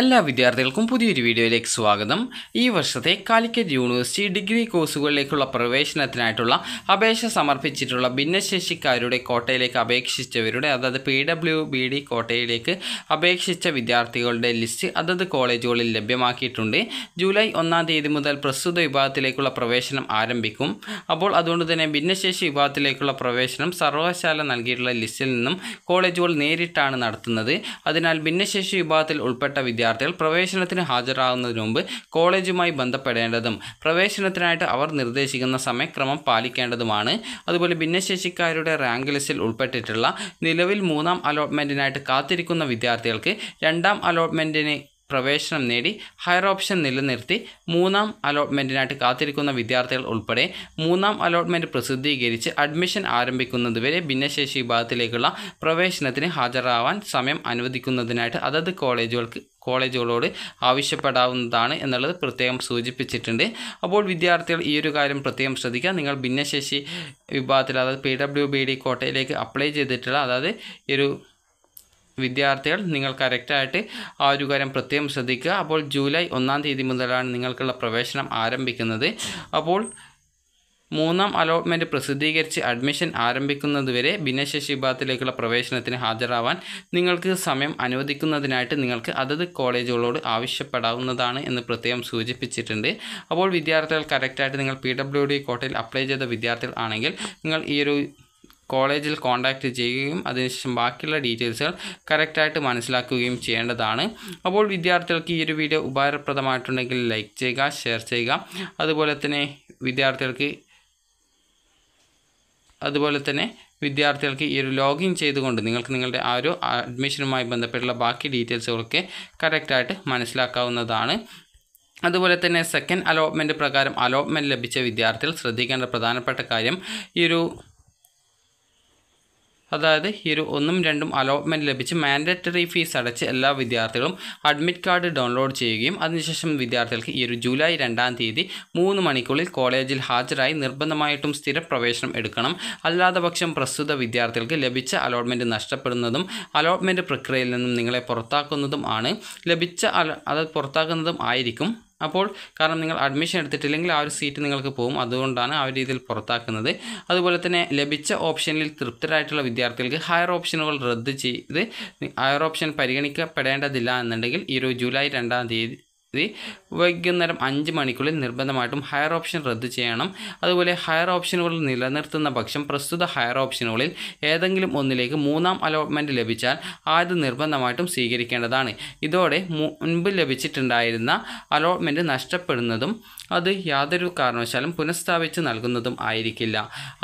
എല്ലാ വിദ്യാർത്ഥികൾക്കും പുതിയൊരു വീഡിയോയിലേക്ക് സ്വാഗതം ഈ വർഷത്തെ കാലിക്കറ്റ് യൂണിവേഴ്സിറ്റി ഡിഗ്രി കോഴ്സുകളിലേക്കുള്ള പ്രവേശനത്തിനായിട്ടുള്ള അപേക്ഷ സമർപ്പിച്ചിട്ടുള്ള ഭിന്നശേഷിക്കാരുടെ കോട്ടയിലേക്ക് അപേക്ഷിച്ചവരുടെ അതായത് പി ഡബ്ല്യു ബി ഡി കോട്ടയിലേക്ക് അപേക്ഷിച്ച വിദ്യാർത്ഥികളുടെ ലിസ്റ്റ് അതത് കോളേജുകളിൽ ലഭ്യമാക്കിയിട്ടുണ്ട് ജൂലൈ ഒന്നാം തീയതി മുതൽ പ്രസ്തുത വിഭാഗത്തിലേക്കുള്ള പ്രവേശനം ആരംഭിക്കും അപ്പോൾ അതുകൊണ്ട് തന്നെ ഭിന്നശേഷി വിഭാഗത്തിലേക്കുള്ള പ്രവേശനം സർവകലാശാല നൽകിയിട്ടുള്ള ലിസ്റ്റിൽ നിന്നും കോളേജുകൾ നേരിട്ടാണ് നടത്തുന്നത് അതിനാൽ ഭിന്നശേഷി വിഭാഗത്തിൽ ഉൾപ്പെട്ട വിദ്യാർത്ഥി വിദ്യാർത്ഥികൾ പ്രവേശനത്തിന് ഹാജരാകുന്നതിന് മുമ്പ് കോളേജുമായി ബന്ധപ്പെടേണ്ടതും പ്രവേശനത്തിനായിട്ട് അവർ നിർദ്ദേശിക്കുന്ന സമയക്രമം പാലിക്കേണ്ടതുമാണ് അതുപോലെ ഭിന്നശേഷിക്കാരുടെ റാങ്ക് ലിസ്റ്റിൽ ഉൾപ്പെട്ടിട്ടുള്ള നിലവിൽ മൂന്നാം അലോട്ട്മെൻറ്റിനായിട്ട് കാത്തിരിക്കുന്ന വിദ്യാർത്ഥികൾക്ക് രണ്ടാം അലോട്ട്മെൻറ്റിന് പ്രവേശനം നേടി ഹയർ ഓപ്ഷൻ നിലനിർത്തി മൂന്നാം അലോട്ട്മെൻറ്റിനായിട്ട് കാത്തിരിക്കുന്ന വിദ്യാർത്ഥികൾ ഉൾപ്പെടെ മൂന്നാം അലോട്ട്മെൻറ്റ് പ്രസിദ്ധീകരിച്ച് അഡ്മിഷൻ ആരംഭിക്കുന്നതുവരെ ഭിന്നശേഷി വിഭാഗത്തിലേക്കുള്ള പ്രവേശനത്തിന് ഹാജരാവാൻ സമയം അനുവദിക്കുന്നതിനായിട്ട് അതത് കോളേജുകൾക്ക് കോളേജുകളോട് ആവശ്യപ്പെടാവുന്നതാണ് എന്നുള്ളത് പ്രത്യേകം സൂചിപ്പിച്ചിട്ടുണ്ട് അപ്പോൾ വിദ്യാർത്ഥികൾ ഈ ഒരു കാര്യം പ്രത്യേകം ശ്രദ്ധിക്കുക നിങ്ങൾ ഭിന്നശേഷി വിഭാഗത്തിൽ അതായത് പി ഡബ്ല്യു ബി ഡി കോട്ടയിലേക്ക് അപ്ലൈ ചെയ്തിട്ടുള്ള അതായത് ഈ ഒരു വിദ്യാർത്ഥികൾ നിങ്ങൾ കറക്റ്റായിട്ട് ആ ഒരു കാര്യം പ്രത്യേകം ശ്രദ്ധിക്കുക അപ്പോൾ ജൂലൈ ഒന്നാം തീയതി മുതലാണ് നിങ്ങൾക്കുള്ള പ്രവേശനം ആരംഭിക്കുന്നത് അപ്പോൾ മൂന്നാം അലോട്ട്മെൻറ്റ് പ്രസിദ്ധീകരിച്ച് അഡ്മിഷൻ ആരംഭിക്കുന്നതുവരെ ഭിന്നശേഷി വിഭാഗത്തിലേക്കുള്ള പ്രവേശനത്തിന് ഹാജരാവാൻ നിങ്ങൾക്ക് സമയം അനുവദിക്കുന്നതിനായിട്ട് നിങ്ങൾക്ക് അതത് കോളേജുകളോട് ആവശ്യപ്പെടാവുന്നതാണ് എന്ന് പ്രത്യേകം സൂചിപ്പിച്ചിട്ടുണ്ട് അപ്പോൾ വിദ്യാർത്ഥികൾ കറക്റ്റായിട്ട് നിങ്ങൾ പി ഡബ്ല്യു ഡി കോട്ടയിൽ അപ്ലൈ ചെയ്ത വിദ്യാർത്ഥികൾ ആണെങ്കിൽ നിങ്ങൾ ഈ ഒരു കോളേജിൽ കോൺടാക്റ്റ് ചെയ്യുകയും അതിനുശേഷം ബാക്കിയുള്ള ഡീറ്റെയിൽസുകൾ കറക്റ്റായിട്ട് മനസ്സിലാക്കുകയും ചെയ്യേണ്ടതാണ് അപ്പോൾ വിദ്യാർത്ഥികൾക്ക് ഈ ഒരു വീഡിയോ ഉപകാരപ്രദമായിട്ടുണ്ടെങ്കിൽ ലൈക്ക് ചെയ്യുക ഷെയർ ചെയ്യുക അതുപോലെ തന്നെ വിദ്യാർത്ഥികൾക്ക് അതുപോലെ തന്നെ വിദ്യാർത്ഥികൾക്ക് ഈ ഒരു ലോഗിൻ ചെയ്തുകൊണ്ട് നിങ്ങൾക്ക് നിങ്ങളുടെ ആ ഒരു അഡ്മിഷനുമായി ബന്ധപ്പെട്ടുള്ള ബാക്കി ഡീറ്റെയിൽസുകളൊക്കെ കറക്റ്റായിട്ട് മനസ്സിലാക്കാവുന്നതാണ് അതുപോലെ തന്നെ സെക്കൻഡ് അലോട്ട്മെൻറ്റ് പ്രകാരം അലോട്ട്മെൻറ്റ് ലഭിച്ച വിദ്യാർത്ഥികൾ ശ്രദ്ധിക്കേണ്ട പ്രധാനപ്പെട്ട കാര്യം ഈ ഒരു അതായത് ഈ ഒരു ഒന്നും രണ്ടും അലോട്ട്മെൻറ്റ് ലഭിച്ച് മാൻഡറ്ററി ഫീസ് അടച്ച് എല്ലാ വിദ്യാർത്ഥികളും അഡ്മിറ്റ് കാർഡ് ഡൗൺലോഡ് ചെയ്യുകയും അതിനുശേഷം വിദ്യാർത്ഥികൾക്ക് ഈ ഒരു ജൂലൈ രണ്ടാം തീയതി മൂന്ന് മണിക്കുള്ളിൽ കോളേജിൽ ഹാജരായി നിർബന്ധമായിട്ടും സ്ഥിരപ്രവേശനം എടുക്കണം അല്ലാതെ പക്ഷം പ്രസ്തുത വിദ്യാർത്ഥികൾക്ക് ലഭിച്ച അലോട്ട്മെൻറ്റ് നഷ്ടപ്പെടുന്നതും അലോട്ട്മെൻറ്റ് പ്രക്രിയയിൽ നിന്നും നിങ്ങളെ പുറത്താക്കുന്നതും ആണ് ലഭിച്ച അത് പുറത്താക്കുന്നതും ആയിരിക്കും അപ്പോൾ കാരണം നിങ്ങൾ അഡ്മിഷൻ എടുത്തിട്ടില്ലെങ്കിൽ ആ ഒരു സീറ്റ് നിങ്ങൾക്ക് പോകും അതുകൊണ്ടാണ് ആ ഒരു രീതിയിൽ പുറത്താക്കുന്നത് അതുപോലെ തന്നെ ലഭിച്ച ഓപ്ഷനിൽ തൃപ്തരായിട്ടുള്ള വിദ്യാർത്ഥികൾക്ക് ഹയർ ഓപ്ഷനുകൾ റദ്ദ് ചെയ്ത് ഹയർ ഓപ്ഷൻ പരിഗണിക്കപ്പെടേണ്ടതില്ല എന്നുണ്ടെങ്കിൽ ഈ ഒരു ജൂലൈ രണ്ടാം തീയതി വൈകുന്നേരം അഞ്ച് മണിക്കുള്ളിൽ നിർബന്ധമായിട്ടും ഹയർ ഓപ്ഷൻ റദ്ദ് ചെയ്യണം അതുപോലെ ഹയർ ഓപ്ഷനുകൾ നിലനിർത്തുന്ന പക്ഷം പ്രസ്തുത ഹയർ ഓപ്ഷനുകളിൽ ഏതെങ്കിലും ഒന്നിലേക്ക് മൂന്നാം അലോട്ട്മെൻറ്റ് ലഭിച്ചാൽ ആദ്യം നിർബന്ധമായിട്ടും സ്വീകരിക്കേണ്ടതാണ് ഇതോടെ മുൻപ് ലഭിച്ചിട്ടുണ്ടായിരുന്ന അലോട്ട്മെൻറ്റ് നഷ്ടപ്പെടുന്നതും അത് യാതൊരു കാരണവശാലും പുനഃസ്ഥാപിച്ച് നൽകുന്നതും ആയിരിക്കില്ല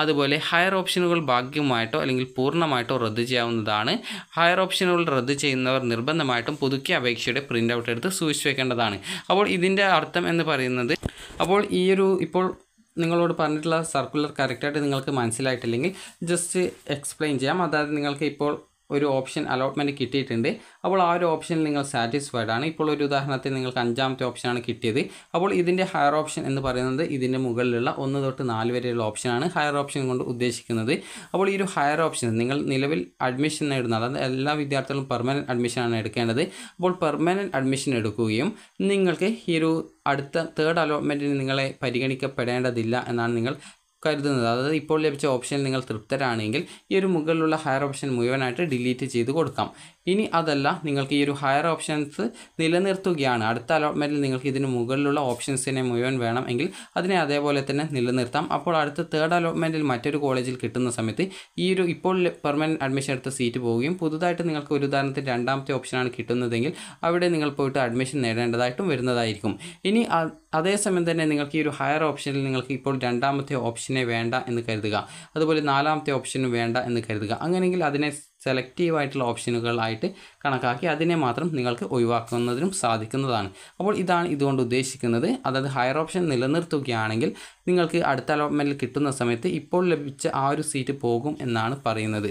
അതുപോലെ ഹയർ ഓപ്ഷനുകൾ ഭാഗ്യമായിട്ടോ അല്ലെങ്കിൽ പൂർണ്ണമായിട്ടോ റദ്ദു ചെയ്യാവുന്നതാണ് ഹയർ ഓപ്ഷനുകൾ റദ്ദു ചെയ്യുന്നവർ നിർബന്ധമായിട്ടും പുതുക്കിയ അപേക്ഷയുടെ പ്രിൻ്റ് ഔട്ട് എടുത്ത് സൂക്ഷിച്ചു വെക്കേണ്ടതാണ് അപ്പോൾ ഇതിൻ്റെ അർത്ഥം എന്ന് പറയുന്നത് അപ്പോൾ ഈയൊരു ഇപ്പോൾ നിങ്ങളോട് പറഞ്ഞിട്ടുള്ള സർക്കുലർ കറക്റ്റായിട്ട് നിങ്ങൾക്ക് മനസ്സിലായിട്ടില്ലെങ്കിൽ ജസ്റ്റ് എക്സ്പ്ലെയിൻ ചെയ്യാം അതായത് നിങ്ങൾക്ക് ഇപ്പോൾ ഒരു ഓപ്ഷൻ അലോട്ട്മെൻറ്റ് കിട്ടിയിട്ടുണ്ട് അപ്പോൾ ആ ഒരു ഓപ്ഷനിൽ നിങ്ങൾ സാറ്റിസ്ഫൈഡ് ആണ് ഇപ്പോൾ ഒരു ഉദാഹരണത്തിൽ നിങ്ങൾക്ക് അഞ്ചാമത്തെ ഓപ്ഷനാണ് കിട്ടിയത് അപ്പോൾ ഇതിൻ്റെ ഹയർ ഓപ്ഷൻ എന്ന് പറയുന്നത് ഇതിൻ്റെ മുകളിലുള്ള ഒന്ന് തൊട്ട് നാല് വരെയുള്ള ഓപ്ഷനാണ് ഹയർ ഓപ്ഷൻ കൊണ്ട് ഉദ്ദേശിക്കുന്നത് അപ്പോൾ ഈ ഒരു ഹയർ ഓപ്ഷൻ നിങ്ങൾ നിലവിൽ അഡ്മിഷൻ നേടുന്ന അതായത് എല്ലാ വിദ്യാർത്ഥികളും പെർമനൻറ്റ് അഡ്മിഷനാണ് എടുക്കേണ്ടത് അപ്പോൾ പെർമനൻറ്റ് അഡ്മിഷൻ എടുക്കുകയും നിങ്ങൾക്ക് ഈ ഒരു അടുത്ത തേർഡ് അലോട്ട്മെൻറ്റിന് നിങ്ങളെ പരിഗണിക്കപ്പെടേണ്ടതില്ല എന്നാണ് നിങ്ങൾ കരുതുന്നത് അതായത് ഇപ്പോൾ ലഭിച്ച ഓപ്ഷനിൽ നിങ്ങൾ തൃപ്തരാണെങ്കിൽ ഈ ഒരു മുകളിലുള്ള ഹയർ ഓപ്ഷൻ മുഴുവനായിട്ട് ഡിലീറ്റ് ചെയ്ത് കൊടുക്കാം ഇനി അതല്ല നിങ്ങൾക്ക് ഈ ഒരു ഹയർ ഓപ്ഷൻസ് നിലനിർത്തുകയാണ് അടുത്ത അലോട്ട്മെൻറ്റിൽ നിങ്ങൾക്ക് ഇതിന് മുകളിലുള്ള ഓപ്ഷൻസിനെ മുഴുവൻ വേണം എങ്കിൽ അതിനെ അതേപോലെ തന്നെ നിലനിർത്താം അപ്പോൾ അടുത്ത തേർഡ് അലോട്ട്മെൻറ്റിൽ മറ്റൊരു കോളേജിൽ കിട്ടുന്ന സമയത്ത് ഈ ഒരു ഇപ്പോൾ പെർമനൻറ്റ് അഡ്മിഷൻ എടുത്ത സീറ്റ് പോവുകയും പുതുതായിട്ട് നിങ്ങൾക്ക് ഒരു ഉദാഹരണത്തിന് രണ്ടാമത്തെ ഓപ്ഷനാണ് കിട്ടുന്നതെങ്കിൽ അവിടെ നിങ്ങൾ പോയിട്ട് അഡ്മിഷൻ നേടേണ്ടതായിട്ടും വരുന്നതായിരിക്കും ഇനി അതേസമയം തന്നെ നിങ്ങൾക്ക് ഈ ഒരു ഹയർ ഓപ്ഷനിൽ നിങ്ങൾക്ക് ഇപ്പോൾ രണ്ടാമത്തെ ഓപ്ഷനെ വേണ്ട എന്ന് കരുതുക അതുപോലെ നാലാമത്തെ ഓപ്ഷനും വേണ്ട എന്ന് കരുതുക അങ്ങനെയെങ്കിൽ അതിനെ സെലക്റ്റീവ് ആയിട്ടുള്ള ഓപ്ഷനുകളായിട്ട് കണക്കാക്കി അതിനെ മാത്രം നിങ്ങൾക്ക് ഒഴിവാക്കുന്നതിനും സാധിക്കുന്നതാണ് അപ്പോൾ ഇതാണ് ഇതുകൊണ്ട് ഉദ്ദേശിക്കുന്നത് അതായത് ഹയർ ഓപ്ഷൻ നിലനിർത്തുകയാണെങ്കിൽ നിങ്ങൾക്ക് അടുത്ത അലോട്ട്മെൻറ്റിൽ കിട്ടുന്ന സമയത്ത് ഇപ്പോൾ ലഭിച്ച ആ ഒരു സീറ്റ് പോകും എന്നാണ് പറയുന്നത്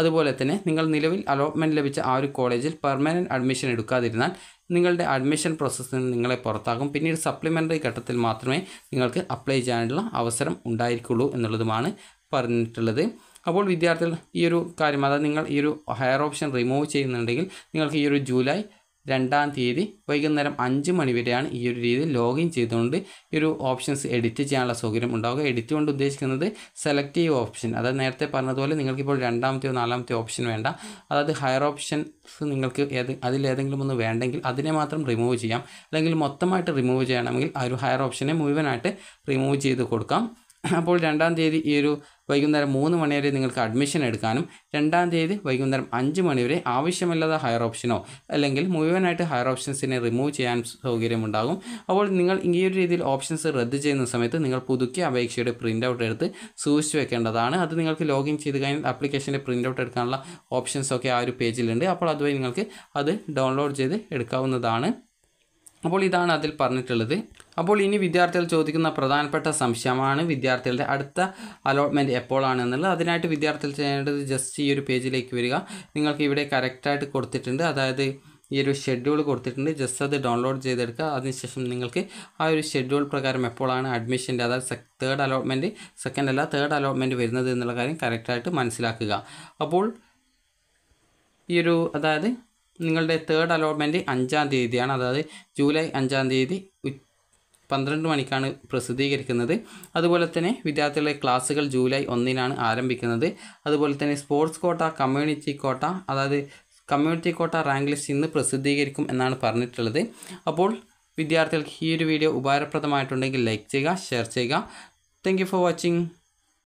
അതുപോലെ തന്നെ നിങ്ങൾ നിലവിൽ അലോട്ട്മെൻറ്റ് ലഭിച്ച ആ ഒരു കോളേജിൽ പെർമനൻറ്റ് അഡ്മിഷൻ എടുക്കാതിരുന്നാൽ നിങ്ങളുടെ അഡ്മിഷൻ പ്രോസസ്സിൽ നിന്ന് നിങ്ങളെ പുറത്താകും പിന്നീട് സപ്ലിമെൻ്ററി ഘട്ടത്തിൽ മാത്രമേ നിങ്ങൾക്ക് അപ്ലൈ ചെയ്യാനുള്ള അവസരം ഉണ്ടായിരിക്കുള്ളൂ എന്നുള്ളതുമാണ് പറഞ്ഞിട്ടുള്ളത് അപ്പോൾ വിദ്യാർത്ഥികൾ ഈ ഒരു കാര്യം അതായത് നിങ്ങൾ ഈ ഒരു ഹയർ ഓപ്ഷൻ റിമൂവ് ചെയ്യുന്നുണ്ടെങ്കിൽ നിങ്ങൾക്ക് ഈ ഒരു ജൂലൈ രണ്ടാം തീയതി വൈകുന്നേരം അഞ്ച് മണി വരെയാണ് ഈ ഒരു രീതിയിൽ ലോഗിൻ ചെയ്തുകൊണ്ട് ഈ ഒരു ഓപ്ഷൻസ് എഡിറ്റ് ചെയ്യാനുള്ള സൗകര്യം ഉണ്ടാവുക എഡിറ്റ് കൊണ്ട് ഉദ്ദേശിക്കുന്നത് സെലക്റ്റീവ് ഓപ്ഷൻ അതായത് നേരത്തെ പറഞ്ഞതുപോലെ നിങ്ങൾക്കിപ്പോൾ രണ്ടാമത്തെയോ നാലാമത്തെയോ ഓപ്ഷൻ വേണ്ട അതായത് ഹയർ ഓപ്ഷൻസ് നിങ്ങൾക്ക് ഏത് അതിലേതെങ്കിലും ഒന്ന് വേണ്ടെങ്കിൽ അതിനെ മാത്രം റിമൂവ് ചെയ്യാം അല്ലെങ്കിൽ മൊത്തമായിട്ട് റിമൂവ് ചെയ്യണമെങ്കിൽ ആ ഒരു ഹയർ ഓപ്ഷനെ മുഴുവനായിട്ട് റിമൂവ് ചെയ്ത് കൊടുക്കാം അപ്പോൾ രണ്ടാം തീയതി ഈ ഒരു വൈകുന്നേരം മൂന്ന് മണിവരെ നിങ്ങൾക്ക് അഡ്മിഷൻ എടുക്കാനും രണ്ടാം തീയതി വൈകുന്നേരം അഞ്ച് മണിവരെ ആവശ്യമില്ലാത്ത ഹയർ ഓപ്ഷനോ അല്ലെങ്കിൽ മുഴുവനായിട്ട് ഹയർ ഓപ്ഷൻസിനെ റിമൂവ് ചെയ്യാൻ സൗകര്യമുണ്ടാകും അപ്പോൾ നിങ്ങൾ ഈ ഒരു രീതിയിൽ ഓപ്ഷൻസ് റദ്ദ് ചെയ്യുന്ന സമയത്ത് നിങ്ങൾ പുതുക്കിയ അപേക്ഷയുടെ പ്രിൻ്റ് ഔട്ട് എടുത്ത് സൂക്ഷിച്ച് വെക്കേണ്ടതാണ് അത് നിങ്ങൾക്ക് ലോഗിൻ ചെയ്ത് കഴിഞ്ഞാൽ ആപ്ലിക്കേഷൻ്റെ പ്രിൻ്റ് ഔട്ട് എടുക്കാനുള്ള ഓപ്ഷൻസ് ഒക്കെ ആ ഒരു പേജിലുണ്ട് അപ്പോൾ അതുവഴി നിങ്ങൾക്ക് അത് ഡൗൺലോഡ് ചെയ്ത് എടുക്കാവുന്നതാണ് അപ്പോൾ ഇതാണ് അതിൽ പറഞ്ഞിട്ടുള്ളത് അപ്പോൾ ഇനി വിദ്യാർത്ഥികൾ ചോദിക്കുന്ന പ്രധാനപ്പെട്ട സംശയമാണ് വിദ്യാർത്ഥികളുടെ അടുത്ത അലോട്ട്മെൻറ്റ് എപ്പോഴാണ് എന്നുള്ളത് അതിനായിട്ട് വിദ്യാർത്ഥികൾ ചെയ്യേണ്ടത് ജസ്റ്റ് ഈ ഒരു പേജിലേക്ക് വരിക നിങ്ങൾക്ക് ഇവിടെ കറക്റ്റായിട്ട് കൊടുത്തിട്ടുണ്ട് അതായത് ഈ ഒരു ഷെഡ്യൂൾ കൊടുത്തിട്ടുണ്ട് ജസ്റ്റ് അത് ഡൗൺലോഡ് ചെയ്തെടുക്കുക അതിനുശേഷം നിങ്ങൾക്ക് ആ ഒരു ഷെഡ്യൂൾ പ്രകാരം എപ്പോഴാണ് അഡ്മിഷൻ്റെ അതായത് തേർഡ് അലോട്ട്മെൻറ്റ് സെക്കൻഡ് അല്ല തേർഡ് അലോട്ട്മെൻറ്റ് വരുന്നത് എന്നുള്ള കാര്യം കറക്റ്റായിട്ട് മനസ്സിലാക്കുക അപ്പോൾ ഈ ഒരു അതായത് നിങ്ങളുടെ തേർഡ് അലോട്ട്മെൻറ്റ് അഞ്ചാം തീയതിയാണ് അതായത് ജൂലൈ അഞ്ചാം തീയതി പന്ത്രണ്ട് മണിക്കാണ് പ്രസിദ്ധീകരിക്കുന്നത് അതുപോലെ തന്നെ വിദ്യാർത്ഥികളുടെ ക്ലാസ്സുകൾ ജൂലൈ ഒന്നിനാണ് ആരംഭിക്കുന്നത് അതുപോലെ തന്നെ സ്പോർട്സ് കോട്ട കമ്മ്യൂണിറ്റി കോട്ട അതായത് കമ്മ്യൂണിറ്റി കോട്ട റാങ്ക് ലിസ്റ്റ് ഇന്ന് പ്രസിദ്ധീകരിക്കും എന്നാണ് പറഞ്ഞിട്ടുള്ളത് അപ്പോൾ വിദ്യാർത്ഥികൾക്ക് ഈ ഒരു വീഡിയോ ഉപകാരപ്രദമായിട്ടുണ്ടെങ്കിൽ ലൈക്ക് ചെയ്യുക ഷെയർ ചെയ്യുക താങ്ക് ഫോർ വാച്ചിങ്